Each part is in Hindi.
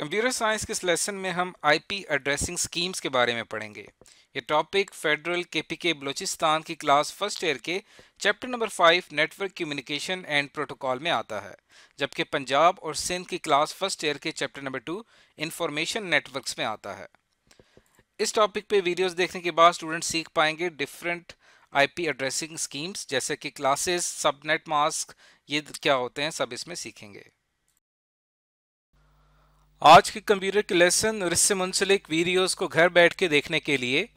कंप्यूटर साइंस के इस लेसन में हम आईपी एड्रेसिंग स्कीम्स के बारे में पढ़ेंगे ये टॉपिक फेडरल केपीके बलोचिस्तान की क्लास फर्स्ट ईयर के chapter number five network communication and protocol में आता है जबकि पंजाब और सिंध की क्लास फर्स्ट ईयर के chapter number two information network में आता है इस टॉपिक पे वीडियोज़ देखने के बाद स्टूडेंट सीख पाएंगे डिफरेंट आईपी एड्रेसिंग स्कीम्स जैसे कि क्लासेस सबनेट मास्क ये क्या होते हैं सब इसमें सीखेंगे आज के कंप्यूटर के लेसन और इससे मुंसलिक वीडियोस को घर बैठ के देखने के लिए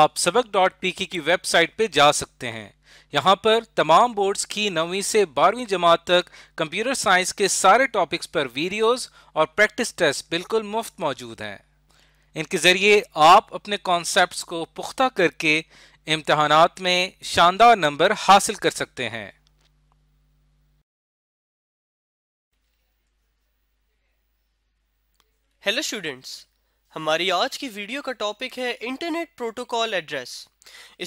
आप सबक डॉट पी की वेबसाइट पे जा सकते हैं यहाँ पर तमाम बोर्ड्स की नौवीं से बारहवीं जमात तक कंप्यूटर साइंस के सारे टॉपिक्स पर वीडियोस और प्रैक्टिस टेस्ट बिल्कुल मुफ्त मौजूद हैं इनके ज़रिए आप अपने कॉन्सेप्ट को पुख्ता करके इम्तहान में शानदार नंबर हासिल कर सकते हैं हेलो स्टूडेंट्स हमारी आज की वीडियो का टॉपिक है इंटरनेट प्रोटोकॉल एड्रेस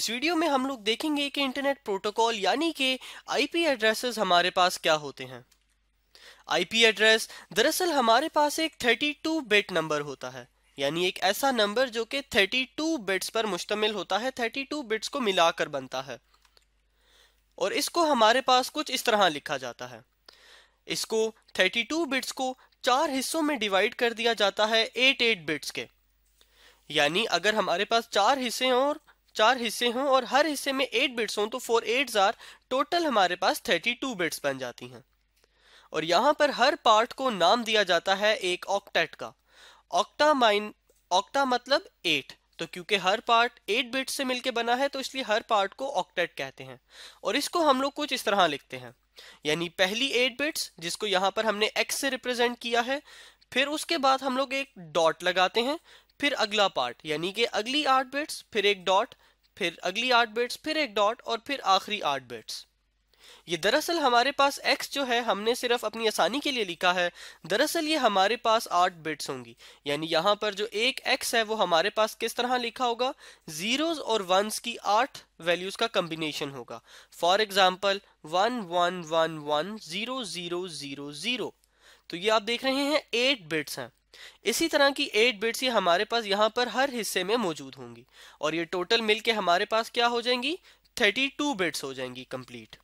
इस वीडियो में हम लोग देखेंगे कि इंटरनेट प्रोटोकॉल यानी कि आईपी एड्रेसेस हमारे पास क्या होते हैं आईपी एड्रेस दरअसल हमारे पास एक 32 बिट नंबर होता है यानी एक ऐसा नंबर जो कि 32 बिट्स पर मुश्तमिल होता है 32 बिट्स को मिलाकर बनता है और इसको हमारे पास कुछ इस तरह लिखा जाता है इसको 32 बिट्स को चार हिस्सों में डिवाइड कर दिया जाता है एट एट बिट्स के यानी अगर हमारे पास चार हिस्से हों और चार हिस्से हों और हर हिस्से में एट बिट्स हों तो फोर एट आर टोटल हमारे पास थर्टी टू बिट्स बन जाती हैं और यहाँ पर हर पार्ट को नाम दिया जाता है एक ऑक्टेट का ऑक्टा माइन ऑक्टा मतलब एट तो क्योंकि हर पार्ट एट बिट से मिलके बना है तो इसलिए हर पार्ट को ऑक्टेट कहते हैं और इसको हम लोग कुछ इस तरह लिखते हैं यानी पहली एट बिट्स जिसको यहाँ पर हमने एक्स से रिप्रेजेंट किया है फिर उसके बाद हम लोग एक डॉट लगाते हैं फिर अगला पार्ट यानी कि अगली आठ बिट्स फिर एक डॉट फिर अगली आठ बिट्स फिर एक डॉट और फिर आखिरी आठ बिट्स ये दरअसल हमारे पास x जो है हमने सिर्फ अपनी आसानी के लिए लिखा है दरअसल ये हमारे पास आठ बिट्स होंगी यानी यहाँ पर जो एक x है वो हमारे पास किस तरह लिखा होगा जीरोज और वंस की आठ वैल्यूज का कम्बिनेशन होगा for example one one one one zero zero zero zero तो ये आप देख रहे हैं एट बिट्स हैं इसी तरह की एट बिट्स ये हमारे पास यहाँ पर हर हिस्से में मौजूद होंगी और ये टोटल मिलके हमारे पास क्या हो जाएंगी थर्टी टू बिट्स हो जाएंगी कंप्लीट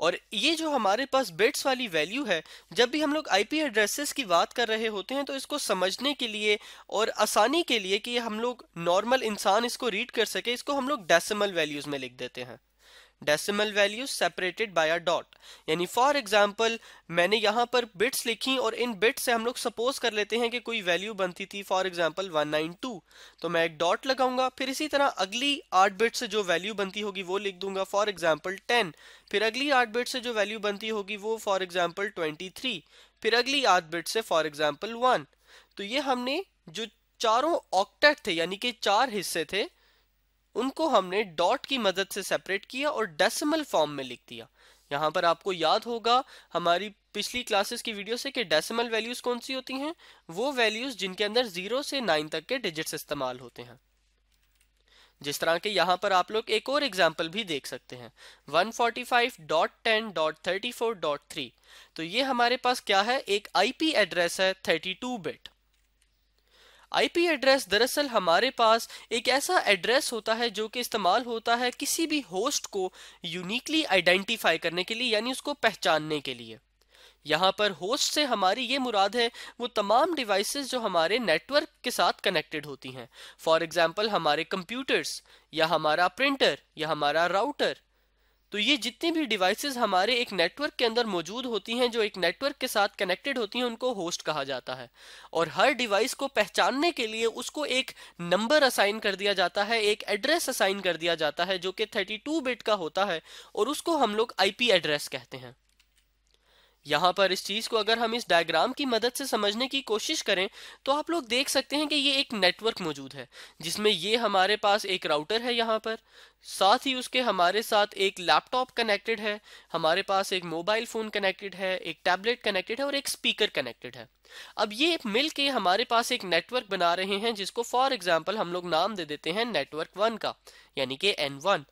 और ये जो हमारे पास बिट्स वाली वैल्यू है जब भी हम लोग आईपी एड्रेसेस की बात कर रहे होते हैं तो इसको समझने के लिए और आसानी के लिए कि हम लोग नॉर्मल इंसान इसको रीड कर सके इसको हम लोग डेसिमल वैल्यूज में लिख देते हैं decimal value separated by a dot यानी फॉर एग्जांपल मैंने यहाँ पर बिट्स लिखी और इन बिट्स से हम लोग सपोज कर लेते हैं कि कोई वैल्यू बनती थी फॉर एग्जांपल 192 तो मैं एक डॉट लगाऊंगा फिर इसी तरह अगली आठ बिट से जो वैल्यू बनती होगी वो लिख दूंगा फॉर एग्जाम्पल टेन फिर अगली आठ बिट से जो वैल्यू बनती होगी वो फॉर एग्जाम्पल ट्वेंटी फिर अगली आठ बिट से फॉर एग्जाम्पल वन तो ये हमने जो चारों ऑक्टेट थे यानी कि चार हिस्से थे उनको हमने डॉट की मदद से सेपरेट किया और डेसिमल फॉर्म में लिख दिया यहाँ पर आपको याद होगा हमारी पिछली क्लासेस की वीडियो से कि डेसिमल वैल्यूज कौन सी होती हैं वो वैल्यूज जिनके अंदर जीरो से नाइन तक के डिजिट्स इस्तेमाल होते हैं जिस तरह के यहाँ पर आप लोग एक और एग्जाम्पल भी देख सकते हैं 145.10.34.3 तो ये हमारे पास क्या है एक आईपी एड्रेस है 32 बिट आईपी एड्रेस दरअसल हमारे पास एक ऐसा एड्रेस होता है जो कि इस्तेमाल होता है किसी भी होस्ट को यूनिकली आइडेंटिफाई करने के लिए यानी उसको पहचानने के लिए यहाँ पर होस्ट से हमारी ये मुराद है वो तमाम डिवाइसेस जो हमारे नेटवर्क के साथ कनेक्टेड होती हैं फॉर एग्जांपल हमारे कंप्यूटर्स या हमारा प्रिंटर या हमारा राउटर तो ये जितनी भी डिवाइसेस हमारे एक नेटवर्क के अंदर मौजूद होती हैं जो एक नेटवर्क के साथ कनेक्टेड होती हैं उनको होस्ट कहा जाता है और हर डिवाइस को पहचानने के लिए उसको एक नंबर असाइन कर दिया जाता है एक एड्रेस असाइन कर दिया जाता है जो कि 32 बिट का होता है और उसको हम लोग आईपी एड्रेस कहते हैं यहाँ पर इस चीज़ को अगर हम इस डायग्राम की मदद से समझने की कोशिश करें तो आप लोग देख सकते हैं कि ये एक नेटवर्क मौजूद है जिसमें ये हमारे पास एक राउटर है यहाँ पर साथ ही उसके हमारे साथ एक लैपटॉप कनेक्टेड है हमारे पास एक मोबाइल फ़ोन कनेक्टेड है एक टैबलेट कनेक्टेड है और एक स्पीकर कनेक्टेड है अब ये मिल के हमारे पास एक नेटवर्क बना रहे हैं जिसको फॉर एग्जाम्पल हम लोग नाम दे देते हैं नेटवर्क वन का यानी कि एन वन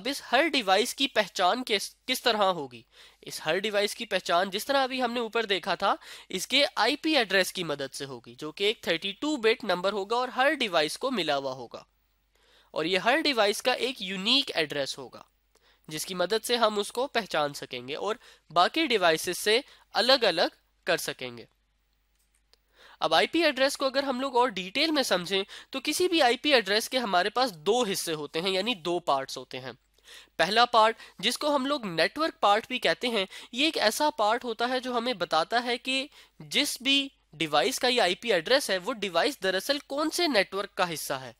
अब इस हर डिवाइस की पहचान किस किस तरह होगी इस हर डिवाइस की पहचान जिस तरह अभी हमने ऊपर देखा था इसके आईपी एड्रेस की मदद से होगी जो कि एक 32 बिट नंबर होगा और हर डिवाइस को मिला हुआ होगा और ये हर डिवाइस का एक यूनिक एड्रेस होगा जिसकी मदद से हम उसको पहचान सकेंगे और बाकी डिवाइसेस से अलग अलग कर सकेंगे अब आईपी एड्रेस को अगर हम लोग और डिटेल में समझें तो किसी भी आईपी एड्रेस के हमारे पास दो हिस्से होते हैं यानी दो पार्ट्स होते हैं पहला पार्ट जिसको हम लोग नेटवर्क पार्ट भी कहते हैं ये एक ऐसा पार्ट होता है जो हमें बताता है कि जिस भी डिवाइस का ये आईपी एड्रेस है वो डिवाइस दरअसल कौन से नेटवर्क का हिस्सा है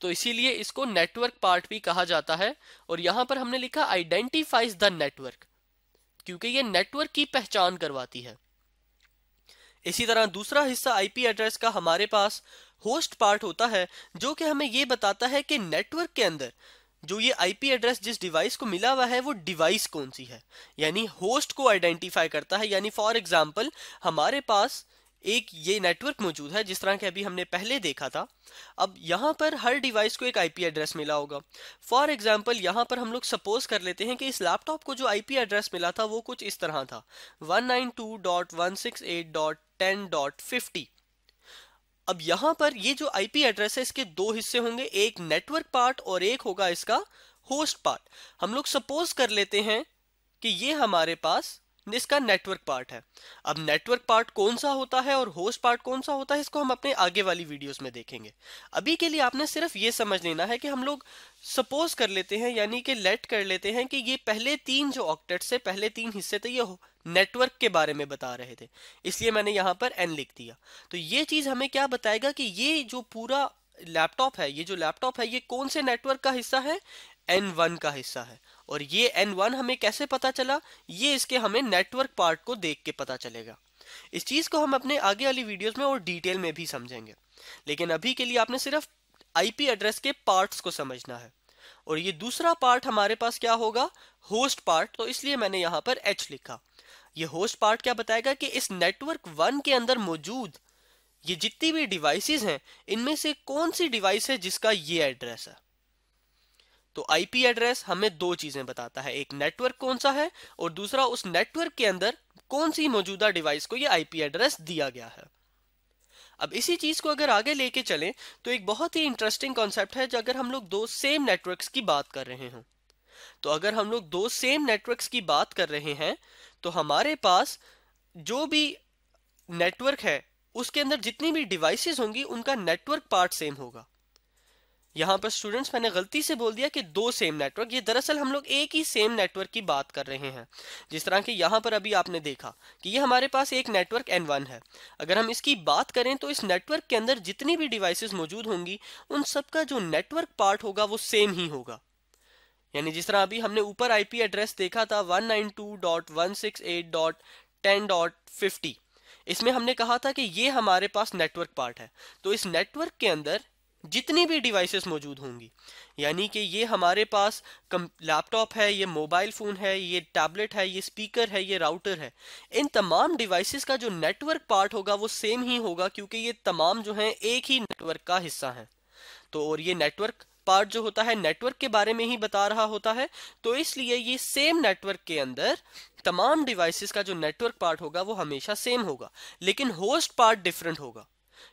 तो इसीलिए इसको नेटवर्क पार्ट भी कहा जाता है और यहां पर हमने लिखा आइडेंटिफाइज द नेटवर्क क्योंकि ये नेटवर्क की पहचान करवाती है इसी तरह दूसरा हिस्सा आईपी एड्रेस का हमारे पास होस्ट पार्ट होता है जो कि हमें ये बताता है कि नेटवर्क के अंदर जो ये आईपी एड्रेस जिस डिवाइस को मिला हुआ है वो डिवाइस कौन सी है यानी होस्ट को आइडेंटिफाई करता है यानी फॉर एग्जांपल हमारे पास एक ये नेटवर्क मौजूद है जिस तरह के अभी हमने पहले देखा था अब यहाँ पर हर डिवाइस को एक आईपी एड्रेस मिला होगा फॉर एग्जांपल यहाँ पर हम लोग सपोज कर लेते हैं कि इस लैपटॉप को जो आईपी एड्रेस मिला था वो कुछ इस तरह था 192.168.10.50 अब यहाँ पर ये जो आईपी एड्रेस है इसके दो हिस्से होंगे एक नेटवर्क पार्ट और एक होगा इसका होस्ट पार्ट हम लोग सपोज कर लेते हैं कि ये हमारे पास इसका नेटवर्क पार्ट है अब नेटवर्क पार्ट कौन सा होता है और होस्ट पार्ट कौन सा होता है इसको हम अपने आगे वाली वीडियोस में देखेंगे अभी के लिए आपने सिर्फ ये समझ लेना है कि हम लोग सपोज कर लेते हैं यानी कि लेट कर लेते हैं कि ये पहले तीन जो ऑक्टेट से पहले तीन हिस्से थे ये नेटवर्क के बारे में बता रहे थे इसलिए मैंने यहाँ पर एन लिख दिया तो ये चीज़ हमें क्या बताएगा कि ये जो पूरा लैपटॉप है ये जो लैपटॉप है ये कौन से नेटवर्क का हिस्सा है एन वन का हिस्सा है और ये एन वन हमें कैसे पता चला ये इसके हमें नेटवर्क पार्ट को देख के पता चलेगा इस चीज़ को हम अपने आगे वाली वीडियोस में और डिटेल में भी समझेंगे लेकिन अभी के लिए आपने सिर्फ आईपी एड्रेस के पार्ट्स को समझना है और ये दूसरा पार्ट हमारे पास क्या होगा होस्ट पार्ट तो इसलिए मैंने यहाँ पर एच लिखा ये होस्ट पार्ट क्या बताएगा कि इस नेटवर्क वन के अंदर मौजूद ये जितनी भी डिवाइसेस हैं इनमें से कौन सी डिवाइस है जिसका ये एड्रेस है तो आईपी एड्रेस हमें दो चीजें बताता है एक नेटवर्क कौन सा है और दूसरा उस नेटवर्क के अंदर कौन सी मौजूदा डिवाइस को ये आईपी एड्रेस दिया गया है अब इसी चीज को अगर आगे लेके चलें तो एक बहुत ही इंटरेस्टिंग कॉन्सेप्ट है जो अगर हम लोग दो सेम नेटवर्क्स की बात कर रहे हो तो अगर हम लोग दो सेम नेटवर्क्स की बात कर रहे हैं तो हमारे पास जो भी नेटवर्क है उसके अंदर जितनी भी डिवाइसेस होंगी उनका नेटवर्क पार्ट सेम होगा यहाँ पर स्टूडेंट्स मैंने गलती से बोल दिया कि दो सेम नेटवर्क ये दरअसल हम लोग एक ही सेम नेटवर्क की बात कर रहे हैं जिस तरह के यहाँ पर अभी आपने देखा कि ये हमारे पास एक नेटवर्क एन वन है अगर हम इसकी बात करें तो इस नेटवर्क के अंदर जितनी भी डिवाइसेस मौजूद होंगी उन सब का जो नेटवर्क पार्ट होगा वो सेम ही होगा यानी जिस तरह अभी हमने ऊपर पी एड्रेस देखा था फिफ्टी इसमें हमने कहा था कि ये हमारे पास नेटवर्क पार्ट है तो इस नेटवर्क के अंदर जितनी भी डिवाइसेस मौजूद होंगी यानी कि ये हमारे पास लैपटॉप है ये मोबाइल फ़ोन है ये टैबलेट है ये स्पीकर है ये राउटर है इन तमाम डिवाइसेस का जो नेटवर्क पार्ट होगा वो सेम ही होगा क्योंकि ये तमाम जो हैं एक ही नेटवर्क का हिस्सा हैं तो और ये नेटवर्क पार्ट जो होता है नेटवर्क के बारे में ही बता रहा होता है तो इसलिए ये सेम नेटवर्क के अंदर तमाम डिवाइसेस का जो नेटवर्क पार्ट होगा वो हमेशा सेम होगा लेकिन होस्ट पार्ट डिफरेंट होगा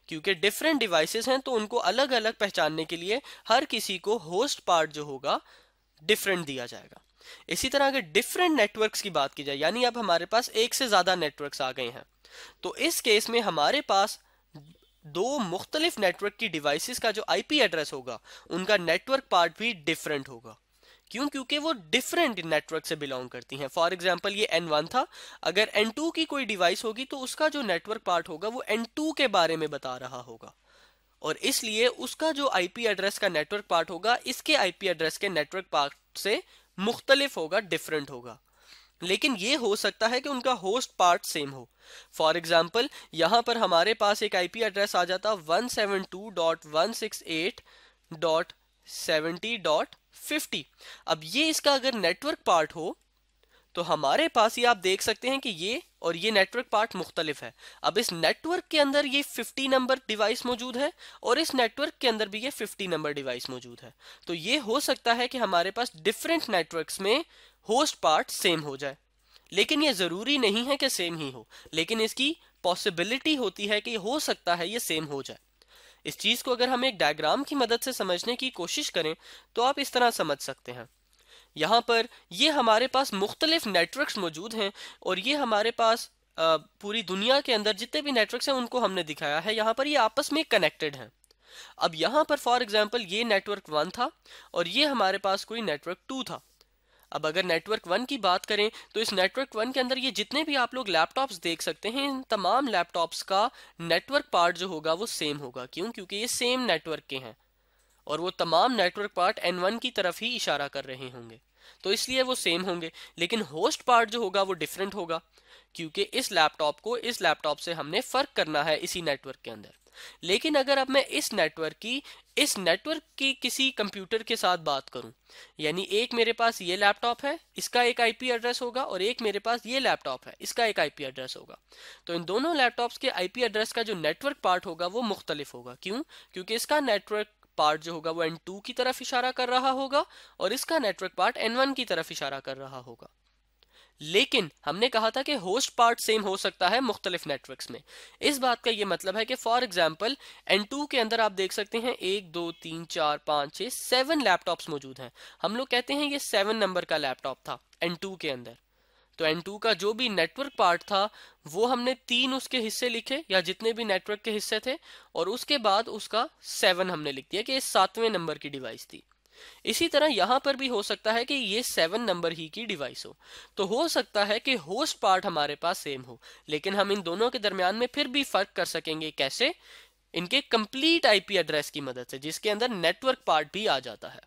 क्योंकि डिफरेंट डिवाइसेस हैं तो उनको अलग अलग पहचानने के लिए हर किसी को होस्ट पार्ट जो होगा डिफरेंट दिया जाएगा इसी तरह अगर डिफरेंट नेटवर्क्स की बात की जाए यानी अब हमारे पास एक से ज़्यादा नेटवर्क्स आ गए हैं तो इस केस में हमारे पास दो मुख्तलिफ नेटवर्क की डिवाइसेस का जो आईपी एड्रेस होगा उनका नेटवर्क पार्ट भी डिफरेंट होगा क्यों क्योंकि वो डिफरेंट नेटवर्क से बिलोंग करती हैं फॉर एग्जाम्पल ये एन वन था अगर एन टू की कोई डिवाइस होगी तो उसका जो नेटवर्क पार्ट होगा वो एन टू के बारे में बता रहा होगा और इसलिए उसका जो आईपी एड्रेस का नेटवर्क पार्ट होगा इसके आईपी एड्रेस के नेटवर्क पार्ट से मुख्तलिफ होगा डिफरेंट होगा लेकिन ये हो सकता है कि उनका होस्ट पार्ट सेम हो फॉर एग्जाम्पल यहाँ पर हमारे पास एक पी एड्रेस आ जाता one seven two dot one six eight dot seventy dot fifty अब ये इसका अगर नेटवर्क पार्ट हो तो हमारे पास ये आप देख सकते हैं कि ये और ये नेटवर्क पार्ट मुख्तलिफ है अब इस नेटवर्क के अंदर ये 50 नंबर डिवाइस मौजूद है और इस नेटवर्क के अंदर भी ये 50 नंबर डिवाइस मौजूद है तो ये हो सकता है कि हमारे पास डिफरेंट नेटवर्क्स में होस्ट पार्ट सेम हो जाए लेकिन ये ज़रूरी नहीं है कि सेम ही हो लेकिन इसकी पॉसिबिलिटी होती है कि हो सकता है ये सेम हो जाए इस चीज़ को अगर हम एक डायग्राम की मदद से समझने की कोशिश करें तो आप इस तरह समझ सकते हैं यहाँ पर ये हमारे पास मुख्तलिफ नेटवर्क मौजूद हैं और ये हमारे पास पूरी दुनिया के अंदर जितने भी नेटवर्क्स हैं उनको हमने दिखाया है यहाँ पर ये आपस में कनेक्टेड हैं अब यहाँ पर फॉर एग्जाम्पल ये नेटवर्क वन था और ये हमारे पास कोई नेटवर्क टू था अब अगर नेटवर्क वन की बात करें तो इस नेटवर्क वन के अंदर ये जितने भी आप लोग लैपटॉप्स देख सकते हैं इन तमाम लैपटॉप्स का नेटवर्क पार्ट जो होगा वो सेम होगा क्यों क्योंकि ये सेम नेटवर्क के हैं और वो तमाम नेटवर्क पार्ट एन वन की तरफ ही इशारा कर रहे होंगे तो इसलिए वो सेम होंगे लेकिन होस्ट पार्ट जो होगा वो डिफरेंट होगा क्योंकि इस लैपटॉप को इस लैपटॉप से हमने फर्क करना है इसी नेटवर्क के अंदर लेकिन अगर अब मैं इस नेटवर्क की इस नेटवर्क की किसी कंप्यूटर के साथ बात करूं यानी एक मेरे पास ये लैपटॉप है इसका एक आईपी एड्रेस होगा और एक मेरे पास ये लैपटॉप है इसका एक आईपी एड्रेस होगा तो इन दोनों लैपटॉप्स के आईपी एड्रेस का जो नेटवर्क पार्ट होगा वो मुख्तलिफ होगा क्यों क्योंकि इसका नेटवर्क पार्ट जो होगा वो एन टू की तरफ इशारा कर रहा होगा और इसका नेटवर्क पार्ट एन वन की तरफ इशारा कर रहा होगा लेकिन हमने कहा था कि होस्ट पार्ट सेम हो सकता है मुख्तलिफ नेटवर्क्स में इस बात का ये मतलब है कि फॉर एग्जाम्पल एन टू के अंदर आप देख सकते हैं एक दो तीन चार पाँच छः सेवन लैपटॉप्स मौजूद हैं हम लोग कहते हैं ये सेवन नंबर का लैपटॉप था एन टू के अंदर तो N2 का जो भी नेटवर्क पार्ट था वो हमने तीन उसके हिस्से लिखे या जितने भी नेटवर्क के हिस्से थे और उसके बाद उसका सेवन हमने लिख दिया कि ये सातवें नंबर की डिवाइस थी इसी तरह यहां पर भी हो सकता है कि ये सेवन नंबर ही की डिवाइस हो तो हो सकता है कि होस्ट पार्ट हमारे पास सेम हो लेकिन हम इन दोनों के दरमियान में फिर भी फर्क कर सकेंगे कैसे इनके कंप्लीट आईपी एड्रेस की मदद से जिसके अंदर नेटवर्क पार्ट भी आ जाता है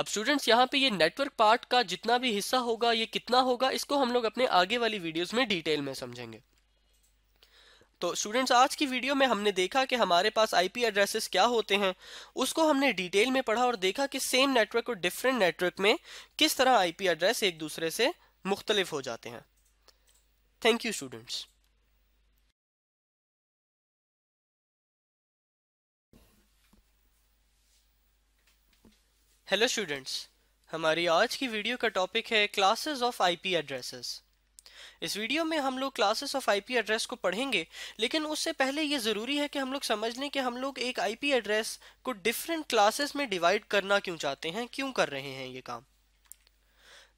अब स्टूडेंट्स यहाँ पे ये नेटवर्क पार्ट का जितना भी हिस्सा होगा ये कितना होगा इसको हम लोग अपने आगे वाली वीडियोस में डिटेल में समझेंगे तो स्टूडेंट्स आज की वीडियो में हमने देखा कि हमारे पास आईपी एड्रेसेस क्या होते हैं उसको हमने डिटेल में पढ़ा और देखा कि सेम नेटवर्क और डिफरेंट नेटवर्क में किस तरह आईपी एड्रेस एक दूसरे से मुख्तलिफ हो जाते हैं thank you students hello students हमारी आज की वीडियो का टॉपिक है क्लासेस ऑफ आईपी एड्रेसेस इस वीडियो में हम लोग क्लासेस ऑफ आईपी एड्रेस को पढ़ेंगे लेकिन उससे पहले ये ज़रूरी है कि हम लोग समझ लें कि हम लोग एक आईपी एड्रेस को डिफरेंट क्लासेस में डिवाइड करना क्यों चाहते हैं क्यों कर रहे हैं ये काम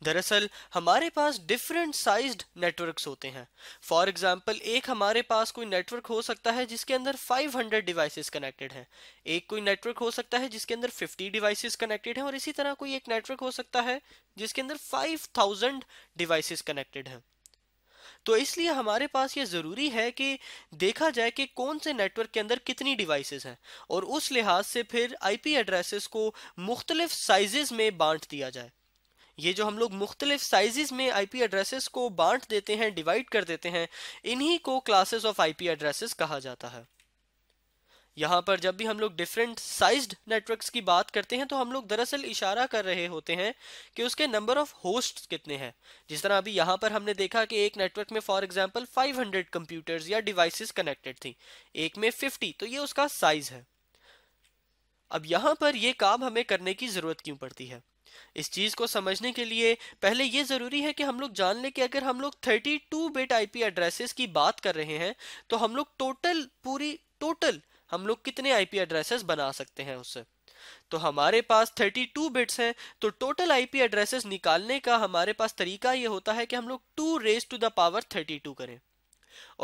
दरअसल हमारे पास डिफरेंट साइज्ड नेटवर्क्स होते हैं फॉर एग्जाम्पल एक हमारे पास कोई नेटवर्क हो सकता है जिसके अंदर 500 डिवाइसेस कनेक्टेड हैं एक कोई नेटवर्क हो सकता है जिसके अंदर 50 डिवाइसेस कनेक्टेड हैं और इसी तरह कोई एक नेटवर्क हो सकता है जिसके अंदर 5000 डिवाइसेस कनेक्टेड हैं तो इसलिए हमारे पास ये ज़रूरी है कि देखा जाए कि कौन से नेटवर्क के अंदर कितनी डिवाइसेस हैं और उस लिहाज से फिर आईपी एड्रेसेस को मुख्तलिफ साइज में बांट दिया जाए ये जो हम लोग मुख्तलिफ साइज़ में आई पी एड्रेसेस को बांट देते हैं डिवाइड कर देते हैं इन्हीं को classes of I P addresses कहा जाता है यहाँ पर जब भी हम लोग डिफरेंट साइज्ड नेटवर्क्स की बात करते हैं तो हम लोग दरअसल इशारा कर रहे होते हैं कि उसके नंबर ऑफ होस्ट कितने हैं जिस तरह अभी यहाँ पर हमने देखा कि एक नेटवर्क में फॉर एग्जाम्पल 500 कंप्यूटर्स या डिवाइसेस कनेक्टेड थी एक में 50 तो ये उसका साइज है अब यहाँ पर ये काम हमें करने की ज़रूरत क्यों पड़ती है इस चीज़ को समझने के लिए पहले यह ज़रूरी है कि हम लोग जान लें कि अगर हम लोग 32 बिट आईपी एड्रेसेस की बात कर रहे हैं तो हम लोग टोटल पूरी टोटल हम लोग कितने आई पी एड्रेसेस बना सकते हैं उससे तो हमारे पास 32 बिट्स हैं तो टोटल आईपी एड्रेसेस निकालने का हमारे पास तरीका ये होता है कि हम लोग 2 रेस टू द पावर 32 करें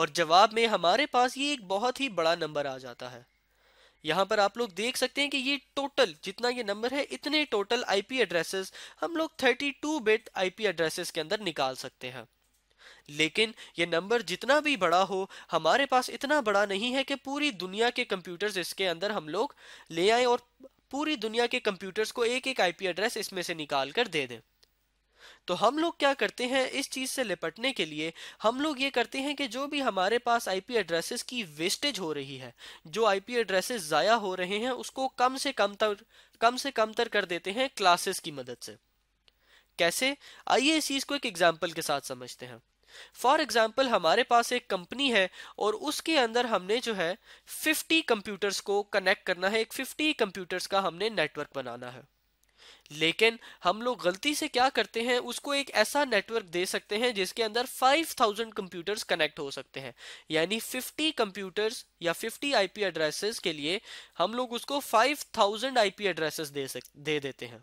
और जवाब में हमारे पास ये एक बहुत ही बड़ा नंबर आ जाता है यहाँ पर आप लोग देख सकते हैं कि ये टोटल जितना ये नंबर है इतने टोटल आईपी एड्रेसेस हम लोग 32 बिट आईपी एड्रेसेस के अंदर निकाल सकते हैं लेकिन ये नंबर जितना भी बड़ा हो हमारे पास इतना बड़ा नहीं है कि पूरी दुनिया के कंप्यूटर्स इसके अंदर हम लोग ले आए और पूरी दुनिया के कंप्यूटर्स को एक एक आईपी एड्रेस इसमें से निकाल कर दे दें तो हम लोग क्या करते हैं इस चीज से निपटने के लिए हम लोग ये करते हैं कि जो भी हमारे पास आईपी एड्रेसेस की वेस्टेज हो रही है जो आईपी एड्रेसेस ज़ाया हो रहे हैं उसको कम से कम तर कम से कम तर कर देते हैं क्लासेस की मदद से कैसे आइए इस चीज़ को एक एग्जाम्पल के साथ समझते हैं फॉर एग्जाम्पल हमारे पास एक कंपनी है और उसके अंदर हमने जो है 50 कंप्यूटर्स को कनेक्ट करना है एक 50 कंप्यूटर्स का हमने नेटवर्क बनाना है लेकिन हम लोग गलती से क्या करते हैं उसको एक ऐसा नेटवर्क दे सकते हैं जिसके अंदर 5000 कंप्यूटर्स कनेक्ट हो सकते हैं यानी 50 कंप्यूटर्स या 50 आईपी एड्रेसेस के लिए हम लोग उसको 5000 आईपी एड्रेसेस दे सक दे देते हैं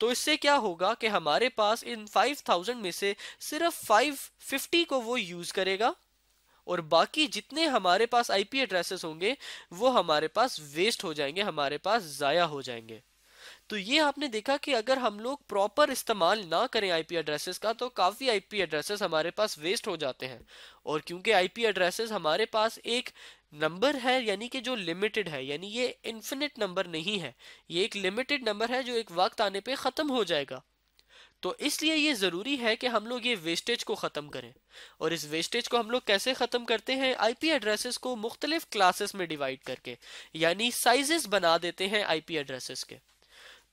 तो इससे क्या होगा कि हमारे पास इन 5000 में से सिर्फ 550 को वो यूज़ करेगा और बाकी जितने हमारे पास आईपी एड्रेसेस होंगे वो हमारे पास वेस्ट हो जाएंगे हमारे पास ज़ाया हो जाएंगे तो ये आपने देखा कि अगर हम लोग प्रॉपर इस्तेमाल ना करें आईपी एड्रेसेस का तो काफ़ी आईपी एड्रेसेस हमारे पास वेस्ट हो जाते हैं और क्योंकि आईपी एड्रेसेस हमारे पास एक नंबर है यानी कि जो लिमिटेड है यानी ये इन्फिनिट नंबर नहीं है ये एक लिमिटेड नंबर है जो एक वक्त आने पर ख़त्म हो जाएगा तो इसलिए ये ज़रूरी है कि हम लोग ये वेस्टेज को ख़त्म करें और इस वेस्टेज को हम लोग कैसे ख़त्म करते हैं आईपी एड्रेसेस को मुख्तलिफ क्लासेस में डिवाइड करके यानी साइजेस बना देते हैं आईपी एड्रेसेस के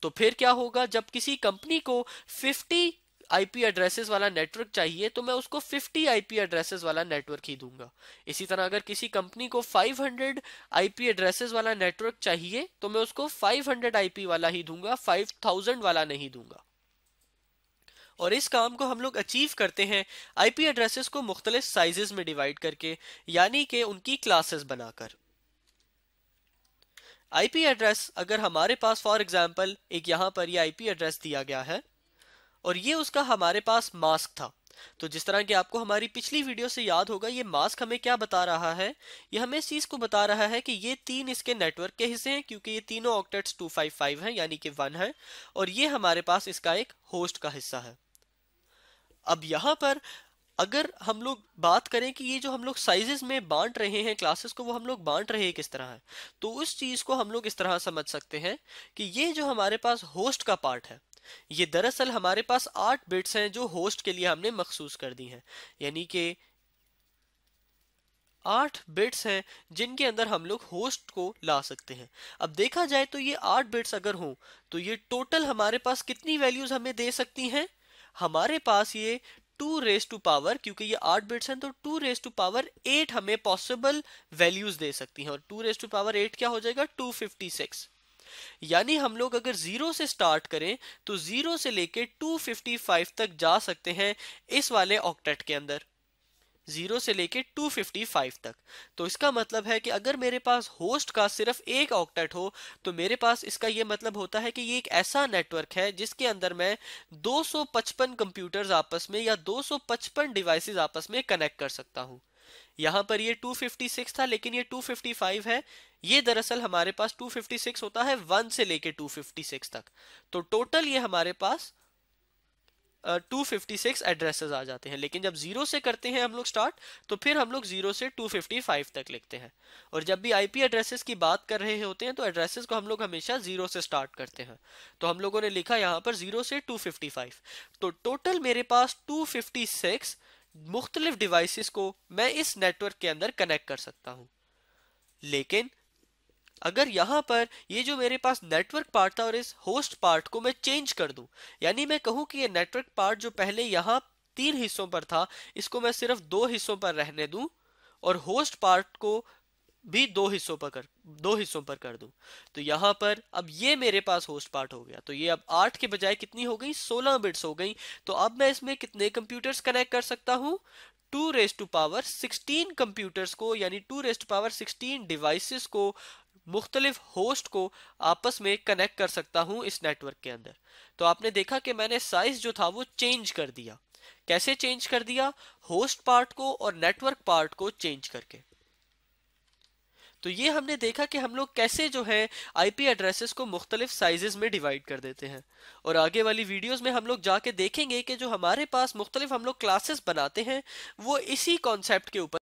तो फिर क्या होगा जब किसी कंपनी को 50 आईपी एड्रेसेस वाला नेटवर्क चाहिए तो मैं उसको 50 आईपी एड्रेसेस वाला नेटवर्क ही दूंगा इसी तरह अगर किसी कंपनी को 500 आईपी एड्रेसेस वाला नेटवर्क चाहिए तो मैं उसको 500 आईपी वाला ही दूंगा 5000 वाला नहीं दूंगा और इस काम को हम लोग अचीव करते हैं आईपी एड्रेसेस को मुख्तलिफ साइजेस में डिवाइड करके यानी कि उनकी क्लासेस बनाकर आईपी एड्रेस अगर हमारे पास फॉर एग्जाम्पल एक यहाँ पर ये आईपी एड्रेस दिया गया है और ये उसका हमारे पास मास्क था तो जिस तरह की आपको हमारी पिछली वीडियो से याद होगा ये मास्क हमें क्या बता रहा है ये हमें इस चीज को बता रहा है कि ये तीन इसके नेटवर्क के हिस्से हैं क्योंकि ये तीनों ऑक्टेट्स 255 हैं यानी कि वन है और ये हमारे पास इसका एक होस्ट का हिस्सा है अब यहाँ पर अगर हम लोग बात करें कि ये जो हम लोग साइजेस में बांट रहे हैं क्लासेस को वो हम लोग बांट रहे हैं किस तरह है तो उस चीज़ को हम लोग इस तरह समझ सकते हैं कि ये जो हमारे पास होस्ट का पार्ट है ये दरअसल हमारे पास आठ बिट्स हैं जो होस्ट के लिए हमने मखसूस कर दी हैं यानी कि आठ बिट्स हैं जिनके अंदर हम लोग होस्ट को ला सकते हैं अब देखा जाए तो ये आठ बिट्स अगर हों तो ये टोटल हमारे पास कितनी वैल्यूज हमें दे सकती हैं हमारे पास ये टू रेस टू पावर क्योंकि ये आठ बिट्स हैं तो two raise to power eight हमें पॉसिबल वैल्यूज दे सकती हैं और two raise to power eight क्या हो जाएगा टू फिफ्टी सिक्स यानी हम लोग अगर जीरो से स्टार्ट करें तो जीरो से लेके 255 तक जा सकते हैं इस वाले ऑक्टेट के अंदर जीरो से लेके 255 तक तो इसका मतलब है कि अगर मेरे पास होस्ट का सिर्फ एक ऑक्टेट हो तो मेरे पास इसका ये मतलब होता है कि ये एक ऐसा नेटवर्क है जिसके अंदर मैं 255 कंप्यूटर्स आपस में या 255 डिवाइसेस आपस में कनेक्ट कर सकता हूँ यहाँ पर ये 256 था लेकिन ये 255 है ये दरअसल हमारे पास 256 होता है 1 से लेके 256 तक तो टोटल ये हमारे पास टू फिफ्टी सिक्स एड्रेसेस आ जाते हैं लेकिन जब जीरो से करते हैं हम लोग स्टार्ट तो फिर हम लोग जीरो से टू फिफ्टी फाइव तक लिखते हैं और जब भी आईपी एड्रेसेस की बात कर रहे होते हैं तो एड्रेसेस को हम लोग हमेशा जीरो से स्टार्ट करते हैं तो हम लोगों ने लिखा यहाँ पर जीरो से टू फिफ्टी फाइव तो टोटल मेरे पास टू फिफ्टी सिक्स मुख्तलिफ डिवाइसेस को मैं इस नेटवर्क के अंदर कनेक्ट कर सकता हूँ लेकिन अगर यहाँ पर ये जो मेरे पास नेटवर्क पार्ट था और इस होस्ट पार्ट को मैं चेंज कर दूँ यानी मैं कहूँ कि ये नेटवर्क पार्ट जो पहले यहाँ तीन हिस्सों पर था इसको मैं सिर्फ दो हिस्सों पर रहने दूँ और होस्ट पार्ट को भी दो हिस्सों पर कर दो हिस्सों पर कर दूं तो यहाँ पर अब ये मेरे पास होस्ट पार्ट हो गया तो ये अब आठ के बजाय कितनी हो गई सोलह बिट्स हो गई तो अब मैं इसमें कितने कंप्यूटर्स कनेक्ट कर सकता हूँ two raised to power sixteen computers को यानी two raised to power sixteen devices को मुख्तलिफ होस्ट को आपस में कनेक्ट कर सकता हूँ इस नेटवर्क के अंदर तो आपने देखा कि मैंने साइज जो था वो चेंज कर दिया कैसे चेंज कर दिया होस्ट पार्ट को और नेटवर्क पार्ट को चेंज करके तो ये हमने देखा कि हम लोग कैसे जो है आईपी एड्रेसेस को मुख्तलिफ साइजेस में डिवाइड कर देते हैं और आगे वाली वीडियोस में हम लोग जाके देखेंगे कि जो हमारे पास मुख्तलिफ हम लोग क्लासेस बनाते हैं वो इसी कॉन्सेप्ट के ऊपर